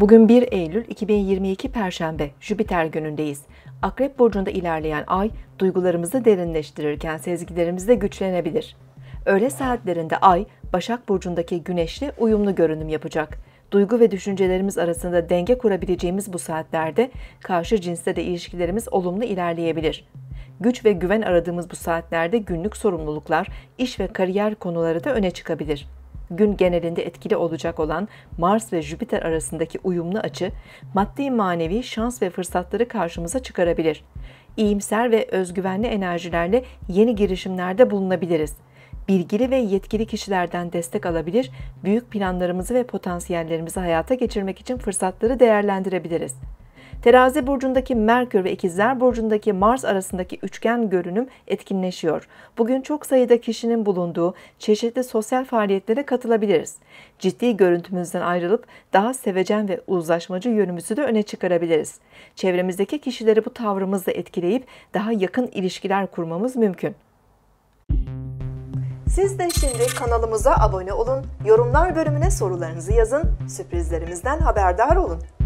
Bugün 1 Eylül 2022 Perşembe, Jüpiter günündeyiz. Akrep burcunda ilerleyen ay, duygularımızı derinleştirirken sezgilerimiz de güçlenebilir. Öğle saatlerinde ay, Başak burcundaki güneşle uyumlu görünüm yapacak. Duygu ve düşüncelerimiz arasında denge kurabileceğimiz bu saatlerde karşı cinsle de ilişkilerimiz olumlu ilerleyebilir. Güç ve güven aradığımız bu saatlerde günlük sorumluluklar, iş ve kariyer konuları da öne çıkabilir gün genelinde etkili olacak olan Mars ve Jüpiter arasındaki uyumlu açı, maddi manevi şans ve fırsatları karşımıza çıkarabilir. İyimser ve özgüvenli enerjilerle yeni girişimlerde bulunabiliriz. Bilgili ve yetkili kişilerden destek alabilir, büyük planlarımızı ve potansiyellerimizi hayata geçirmek için fırsatları değerlendirebiliriz. Terazi burcundaki Merkür ve İkizler burcundaki Mars arasındaki üçgen görünüm etkinleşiyor. Bugün çok sayıda kişinin bulunduğu çeşitli sosyal faaliyetlere katılabiliriz. Ciddi görüntümüzden ayrılıp daha sevecen ve uzlaşmacı yönümüzü de öne çıkarabiliriz. Çevremizdeki kişileri bu tavrımızla etkileyip daha yakın ilişkiler kurmamız mümkün. Siz de şimdi kanalımıza abone olun, yorumlar bölümüne sorularınızı yazın, sürprizlerimizden haberdar olun.